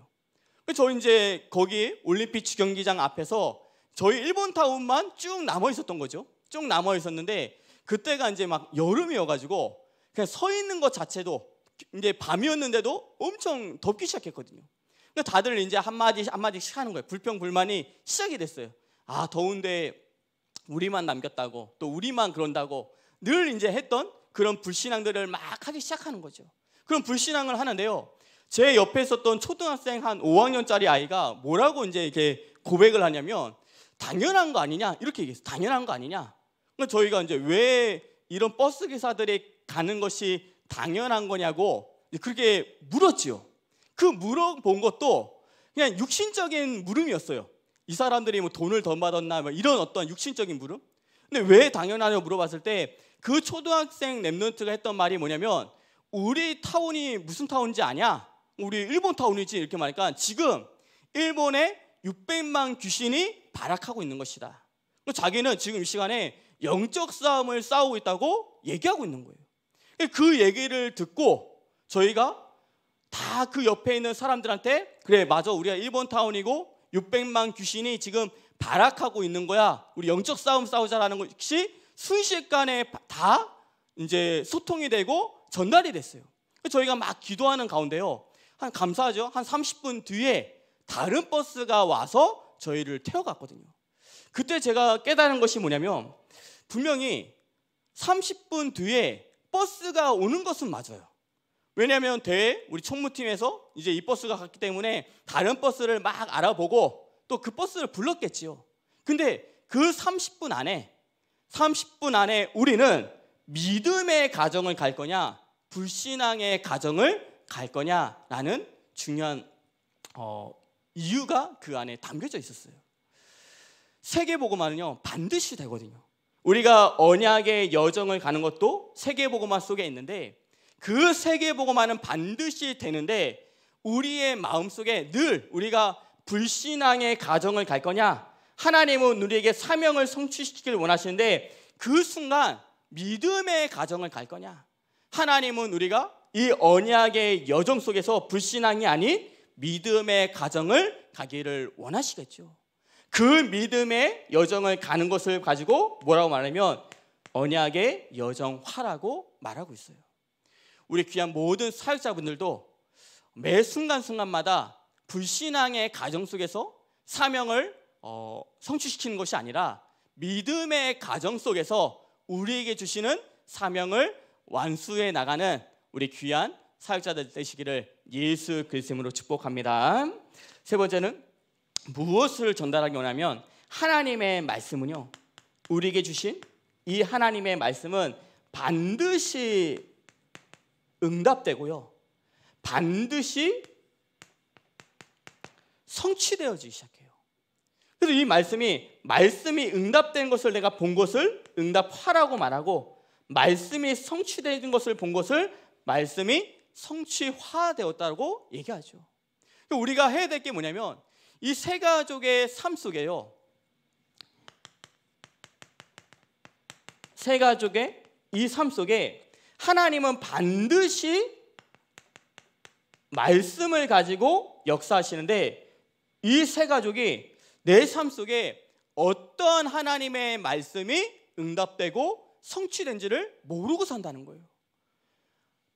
A: 그래서 저 이제 거기 올림픽 주경기장 앞에서 저희 일본 타운만 쭉 남아 있었던 거죠. 쭉 남아 있었는데 그때가 이제 막 여름이어가지고 그냥 서 있는 것 자체도 이제 밤이었는데도 엄청 덥기 시작했거든요. 근데 그러니까 다들 이제 한마디 한마디씩 하는 거예요. 불평 불만이 시작이 됐어요. 아 더운데 우리만 남겼다고 또 우리만 그런다고 늘 이제 했던 그런 불신앙들을 막 하기 시작하는 거죠. 그런 불신앙을 하는데요. 제 옆에 있었던 초등학생 한 5학년짜리 아이가 뭐라고 이제 이렇게 고백을 하냐면 당연한 거 아니냐 이렇게 얘기했어요. 당연한 거 아니냐. 그러니까 저희가 이제 왜 이런 버스 기사들이 가는 것이 당연한 거냐고 그렇게 물었지요. 그 물어본 것도 그냥 육신적인 물음이었어요. 이 사람들이 뭐 돈을 더 받았나 뭐 이런 어떤 육신적인 물음. 근데 왜 당연하냐고 물어봤을 때 그 초등학생 랩런트가 했던 말이 뭐냐면 우리 타운이 무슨 타운인지 아냐? 우리 일본 타운이지 이렇게 말하니까 지금 일본에 600만 귀신이 발악하고 있는 것이다. 자기는 지금 이 시간에 영적 싸움을 싸우고 있다고 얘기하고 있는 거예요. 그 얘기를 듣고 저희가 다 그 옆에 있는 사람들한테 그래 맞아 우리가 일본 타운이고 600만 귀신이 지금 발악하고 있는 거야. 우리 영적 싸움 싸우자라는 것이 순식간에 다 이제 소통이 되고 전달이 됐어요. 저희가 막 기도하는 가운데요. 한 감사하죠. 한 30분 뒤에 다른 버스가 와서 저희를 태워갔거든요. 그때 제가 깨달은 것이 뭐냐면 분명히 30분 뒤에 버스가 오는 것은 맞아요. 왜냐하면 대 우리 총무팀에서 이제 이 버스가 갔기 때문에 다른 버스를 막 알아보고 또 그 버스를 불렀겠지요. 근데 그 30분 안에 30분 안에 우리는 믿음의 가정을 갈 거냐 불신앙의 가정을 갈 거냐라는 중요한 어, 이유가 그 안에 담겨져 있었어요. 세계보고만은요 반드시 되거든요. 우리가 언약의 여정을 가는 것도 세계보고만 속에 있는데 그 세계보고만은 반드시 되는데 우리의 마음 속에 늘 우리가 불신앙의 가정을 갈 거냐 하나님은 우리에게 사명을 성취시키길 원하시는데 그 순간 믿음의 가정을 갈 거냐 하나님은 우리가 이 언약의 여정 속에서 불신앙이 아닌 믿음의 가정을 가기를 원하시겠죠. 그 믿음의 여정을 가는 것을 가지고 뭐라고 말하면 언약의 여정화라고 말하고 있어요. 우리 귀한 모든 사역자분들도 매 순간순간마다 불신앙의 가정 속에서 사명을 어, 성취시키는 것이 아니라 믿음의 가정 속에서 우리에게 주시는 사명을 완수해 나가는 우리 귀한 사역자들 되시기를 예수 그리스도로 축복합니다. 세 번째는 무엇을 전달하기 원하면 하나님의 말씀은요. 우리에게 주신 이 하나님의 말씀은 반드시 응답되고요. 반드시 성취되어지기 시작해요. 그래서 이 말씀이 말씀이 응답된 것을 내가 본 것을 응답하라고 말하고 말씀이 성취되는 것을 본 것을 말씀이 성취화되었다고 얘기하죠. 그러니까 우리가 해야 될 게 뭐냐면 이 세 가족의 삶 속에요. 세 가족의 이 삶 속에 하나님은 반드시 말씀을 가지고 역사하시는데 이 세 가족이 내 삶 속에 어떤 하나님의 말씀이 응답되고 성취된지를 모르고 산다는 거예요.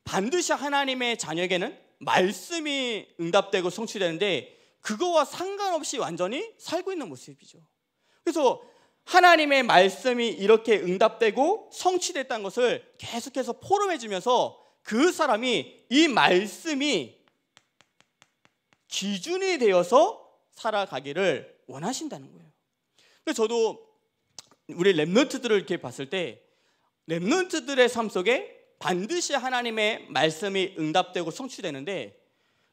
A: 반드시 하나님의 자녀에게는 말씀이 응답되고 성취되는데 그거와 상관없이 완전히 살고 있는 모습이죠. 그래서 하나님의 말씀이 이렇게 응답되고 성취됐다는 것을 계속해서 포럼해 주면서 그 사람이 이 말씀이 기준이 되어서 살아가기를 원하신다는 거예요. 그래서 저도 우리 랩런트들을 이렇게 봤을 때 랩런트들의 삶 속에 반드시 하나님의 말씀이 응답되고 성취되는데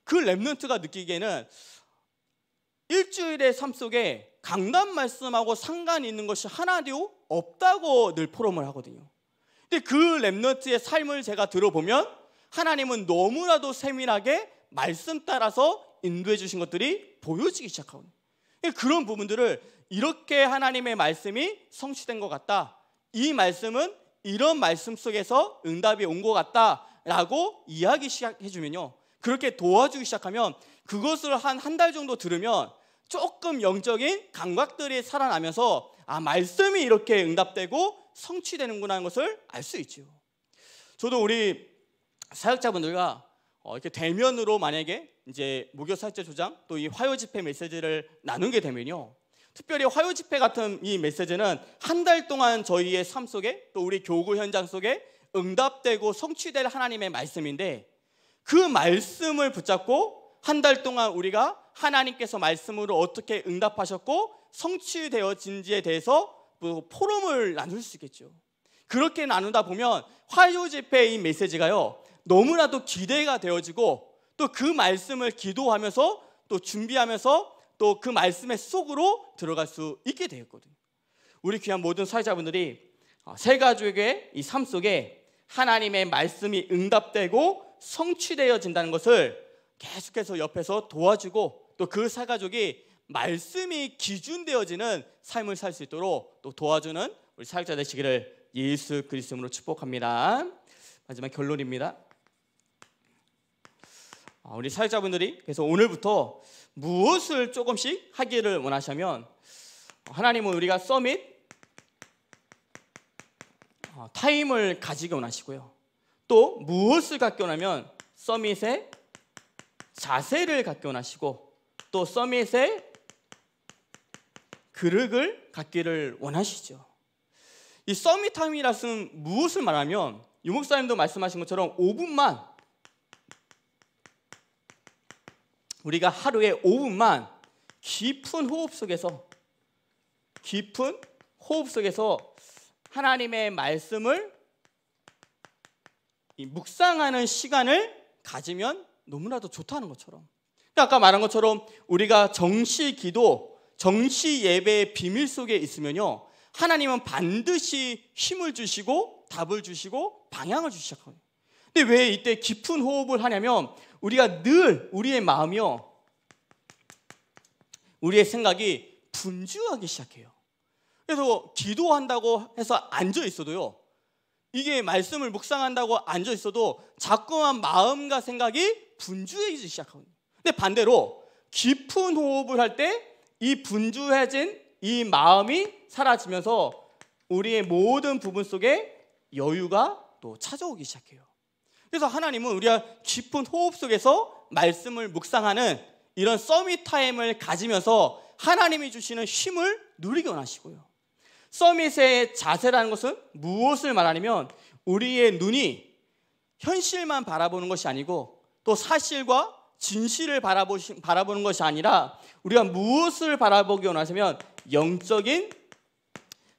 A: 그 랩런트가 느끼기에는 일주일의 삶 속에 강단 말씀하고 상관이 있는 것이 하나도 없다고 늘 포럼을 하거든요. 근데 그 랩런트의 삶을 제가 들어보면 하나님은 너무나도 세밀하게 말씀 따라서 인도해 주신 것들이 보여지기 시작하거든요 그런 부분들을 이렇게 하나님의 말씀이 성취된 것 같다. 이 말씀은 이런 말씀 속에서 응답이 온 것 같다라고 이야기 시작해주면요. 그렇게 도와주기 시작하면 그것을 한 한 달 정도 들으면 조금 영적인 감각들이 살아나면서 아, 말씀이 이렇게 응답되고 성취되는구나 하는 것을 알 수 있지요. 저도 우리 사역자분들과 어 이렇게 대면으로 만약에 이제 무교 사역자 조장 또 이 화요 집회 메시지를 나누게 되면요. 특별히 화요 집회 같은 이 메시지는 한 달 동안 저희의 삶 속에 또 우리 교구 현장 속에 응답되고 성취될 하나님의 말씀인데 그 말씀을 붙잡고 한 달 동안 우리가 하나님께서 말씀으로 어떻게 응답하셨고 성취되어진지에 대해서 뭐 포럼을 나눌 수 있겠죠. 그렇게 나누다 보면 화요 집회의 메시지가요. 너무나도 기대가 되어지고 또 그 말씀을 기도하면서 또 준비하면서 또그 말씀의 속으로 들어갈 수 있게 되었거든요. 우리 귀한 모든 사회자분들이 어, 세 가족의 이 삶 속에 하나님의 말씀이 응답되고 성취되어진다는 것을 계속해서 옆에서 도와주고 또그 사가족이 말씀이 기준되어지는 삶을 살 수 있도록 또 도와주는 우리 사역자 되시기를 예수 그리스도로 축복합니다. 마지막 결론입니다. 아, 우리 사역자분들이 그래서 오늘부터 무엇을 조금씩 하기를 원하시면 하나님은 우리가 서밋 어, 타임을 가지기 원하시고요. 또 무엇을 갖기 원하면 서밋의 자세를 갖기 원하시고 또 서밋의 그릇을 갖기를 원하시죠. 이 서밋 타임이라는 무엇을 말하면 유목사님도 말씀하신 것처럼 5분만 우리가 하루에 5분만 깊은 호흡 속에서 깊은 호흡 속에서 하나님의 말씀을 묵상하는 시간을 가지면 너무나도 좋다는 것처럼 그러니까 아까 말한 것처럼 우리가 정시 기도, 정시 예배의 비밀 속에 있으면요 하나님은 반드시 힘을 주시고 답을 주시고 방향을 주시작합니 근데 왜 이때 깊은 호흡을 하냐면 우리가 늘 우리의 마음이요, 우리의 생각이 분주하기 시작해요. 그래서 기도한다고 해서 앉아 있어도요, 이게 말씀을 묵상한다고 앉아 있어도 자꾸만 마음과 생각이 분주해지기 시작하거든요. 근데 반대로 깊은 호흡을 할 때 이 분주해진 이 마음이 사라지면서 우리의 모든 부분 속에 여유가 또 찾아오기 시작해요. 그래서 하나님은 우리가 깊은 호흡 속에서 말씀을 묵상하는 이런 서밋 타임을 가지면서 하나님이 주시는 힘을 누리게 원하시고요. 서밋의 자세라는 것은 무엇을 말하냐면 우리의 눈이 현실만 바라보는 것이 아니고 또 사실과 진실을 바라보시, 바라보는 것이 아니라 우리가 무엇을 바라보기 원하시면 영적인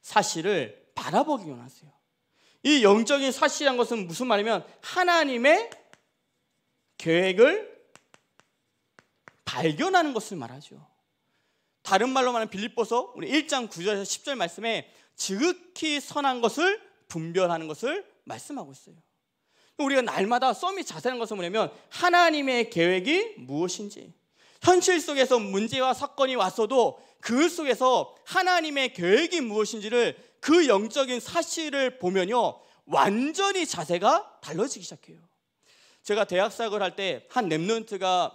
A: 사실을 바라보기 원하세요. 이 영적인 사실이란 것은 무슨 말이면 하나님의 계획을 발견하는 것을 말하죠. 다른 말로 말하면 빌립보서 우리 1장 9절에서 10절 말씀에 지극히 선한 것을 분별하는 것을 말씀하고 있어요. 우리가 날마다 썸이 자세한 것은 뭐냐면 하나님의 계획이 무엇인지 현실 속에서 문제와 사건이 왔어도 그 속에서 하나님의 계획이 무엇인지를 그 영적인 사실을 보면요. 완전히 자세가 달라지기 시작해요. 제가 대학사학을 할 때한 랩런트가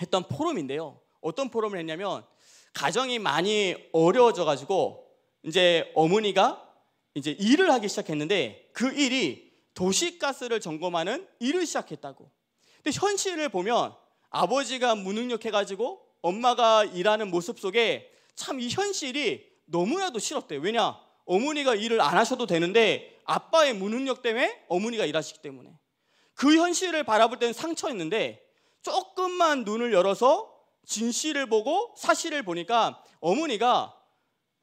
A: 했던 포럼인데요. 어떤 포럼을 했냐면 가정이 많이 어려워져 가지고 이제 어머니가 이제 일을 하기 시작했는데 그 일이 도시가스를 점검하는 일을 시작했다고. 근데 현실을 보면 아버지가 무능력해 가지고 엄마가 일하는 모습 속에 참 이 현실이 너무나도 싫었대요. 왜냐? 어머니가 일을 안 하셔도 되는데 아빠의 무능력 때문에 어머니가 일하시기 때문에 그 현실을 바라볼 때는 상처였는데 조금만 눈을 열어서 진실을 보고 사실을 보니까 어머니가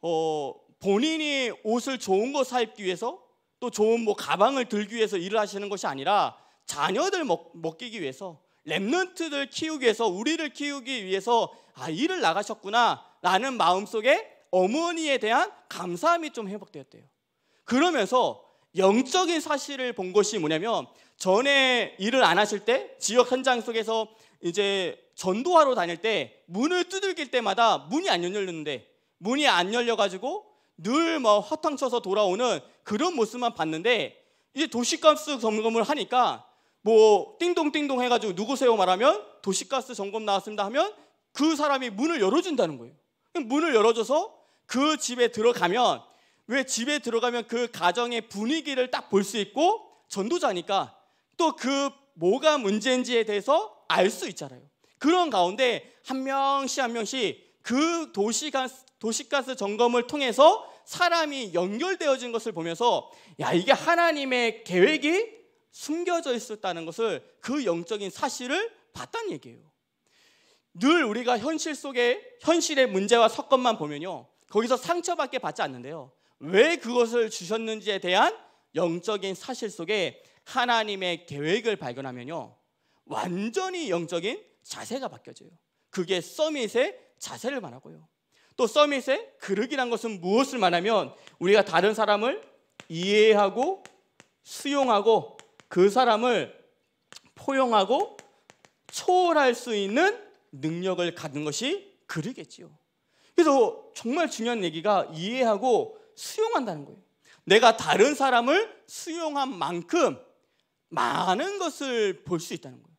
A: 어 본인이 옷을 좋은 거 사입기 위해서 또 좋은 뭐 가방을 들기 위해서 일을 하시는 것이 아니라 자녀들 먹, 먹기 위해서 랩런트들 키우기 위해서 우리를 키우기 위해서 아 일을 나가셨구나 라는 마음속에 어머니에 대한 감사함이 좀 회복되었대요. 그러면서 영적인 사실을 본 것이 뭐냐면 전에 일을 안 하실 때 지역 현장 속에서 이제 전도하러 다닐 때 문을 두들길 때마다 문이 안 열렸는데 문이 안 열려가지고 늘뭐 허탕쳐서 돌아오는 그런 모습만 봤는데 이제 도시가스 점검을 하니까 뭐 띵동띵동 해가지고 누구세요 말하면 도시가스 점검 나왔습니다 하면 그 사람이 문을 열어준다는 거예요. 문을 열어줘서 그 집에 들어가면 왜 집에 들어가면 그 가정의 분위기를 딱 볼 수 있고 전도자니까 또 그 뭐가 문제인지에 대해서 알 수 있잖아요. 그런 가운데 한 명씩 한 명씩 그 도시가스, 도시가스 점검을 통해서 사람이 연결되어진 것을 보면서 야 이게 하나님의 계획이 숨겨져 있었다는 것을 그 영적인 사실을 봤다는 얘기예요. 늘 우리가 현실 속에 현실의 문제와 사건만 보면요. 거기서 상처밖에 받지 않는데요. 왜 그것을 주셨는지에 대한 영적인 사실 속에 하나님의 계획을 발견하면요. 완전히 영적인 자세가 바뀌어져요. 그게 서밋의 자세를 말하고요. 또 서밋의 그릇이란 것은 무엇을 말하면 우리가 다른 사람을 이해하고 수용하고 그 사람을 포용하고 초월할 수 있는 능력을 갖는 것이 그릇이겠지요. 그래서 정말 중요한 얘기가 이해하고 수용한다는 거예요. 내가 다른 사람을 수용한 만큼 많은 것을 볼 수 있다는 거예요.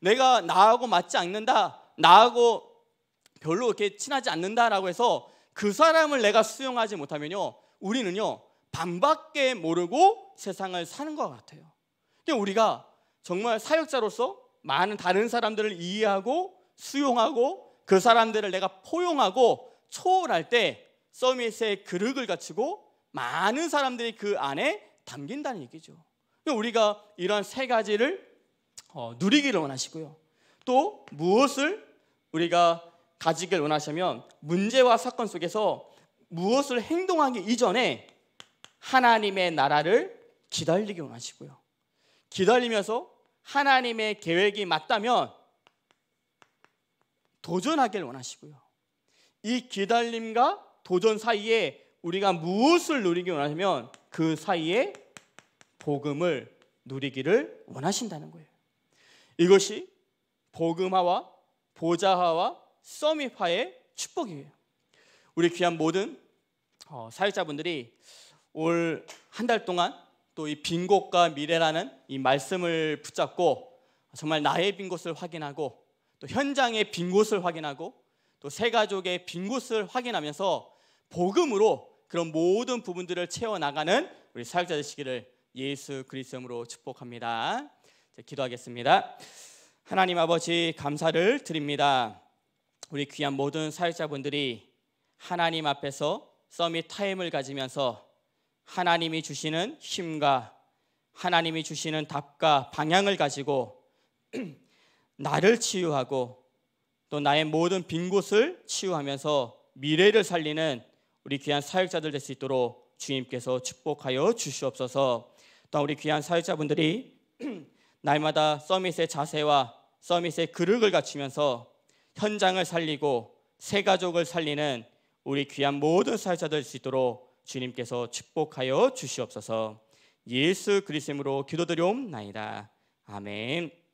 A: 내가 나하고 맞지 않는다, 나하고 별로 이렇게 친하지 않는다라고 해서 그 사람을 내가 수용하지 못하면요, 우리는요, 반밖에 모르고 세상을 사는 것 같아요. 그러 우리가 정말 사역자로서 많은 다른 사람들을 이해하고 수용하고 그 사람들을 내가 포용하고 초월할 때 서밋의 그릇을 갖추고 많은 사람들이 그 안에 담긴다는 얘기죠. 그러니까 우리가 이러한 세 가지를 어, 누리기를 원하시고요. 또 무엇을 우리가 가지길 원하시면 문제와 사건 속에서 무엇을 행동하기 이전에 하나님의 나라를 기다리기 원하시고요. 기다리면서 하나님의 계획이 맞다면 도전하길 원하시고요. 이 기다림과 도전 사이에 우리가 무엇을 누리기 원하냐면 그 사이에 복음을 누리기를 원하신다는 거예요. 이것이 복음화와 보좌화와 서밋화의 축복이에요. 우리 귀한 모든 어, 사역자분들이 올 한 달 동안 또 이 빈 곳과 미래라는 이 말씀을 붙잡고 정말 나의 빈 곳을 확인하고 또 현장의 빈 곳을 확인하고 또세 가족의 빈 곳을 확인하면서 복음으로 그런 모든 부분들을 채워 나가는 우리 사역자 되시기를 예수 그리스도 이름으로 축복합니다. 기도하겠습니다. 하나님 아버지 감사를 드립니다. 우리 귀한 모든 사역자분들이 하나님 앞에서 서밋 타임을 가지면서 하나님이 주시는 힘과 하나님이 주시는 답과 방향을 가지고 나를 치유하고 또 나의 모든 빈 곳을 치유하면서 미래를 살리는 우리 귀한 사역자들 될 수 있도록 주님께서 축복하여 주시옵소서. 또 우리 귀한 사역자분들이 날마다 서밋의 자세와 서밋의 그릇을 갖추면서 현장을 살리고 새 가족을 살리는 우리 귀한 모든 사역자들 될 수 있도록 주님께서 축복하여 주시옵소서. 예수 그리스도로 이름으 기도드려옵나이다. 아멘.